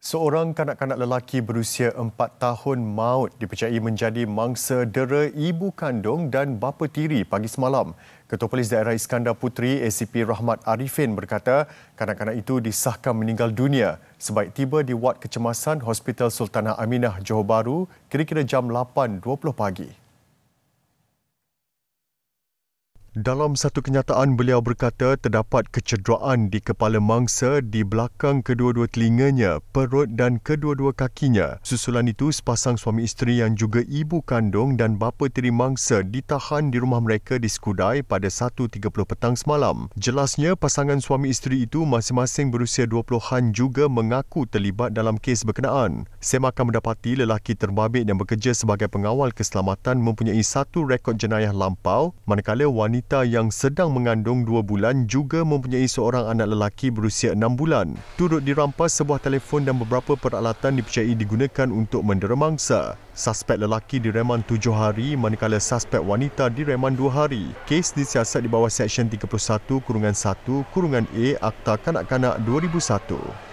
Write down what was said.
Seorang kanak-kanak lelaki berusia 4 tahun maut dipercayai menjadi mangsa dera ibu kandung dan bapa tiri pagi semalam. Ketua Polis Daerah Iskandar Puteri ACP Rahmat Arifin berkata kanak-kanak itu disahkan meninggal dunia sebaik tiba di Wad Kecemasan Hospital Sultanah Aminah Johor Bahru kira-kira jam 8.20 pagi. Dalam satu kenyataan beliau berkata terdapat kecederaan di kepala mangsa di belakang kedua-dua telinganya, perut dan kedua-dua kakinya. Susulan itu sepasang suami isteri yang juga ibu kandung dan bapa tiri mangsa ditahan di rumah mereka di Skudai pada 1.30 petang semalam. Jelasnya pasangan suami isteri itu masing-masing berusia 20-an juga mengaku terlibat dalam kes berkenaan. Sema akan mendapati lelaki terbabit yang bekerja sebagai pengawal keselamatan mempunyai satu rekod jenayah lampau manakala wanita wanita yang sedang mengandung 2 bulan juga mempunyai seorang anak lelaki berusia 6 bulan. Turut dirampas sebuah telefon dan beberapa peralatan dipercayai digunakan untuk menderemangsa. Suspek lelaki direman 7 hari manakala suspek wanita direman 2 hari. Kes disiasat di bawah Seksyen 31 Kurungan 1 Kurungan A Akta Kanak-Kanak 2001.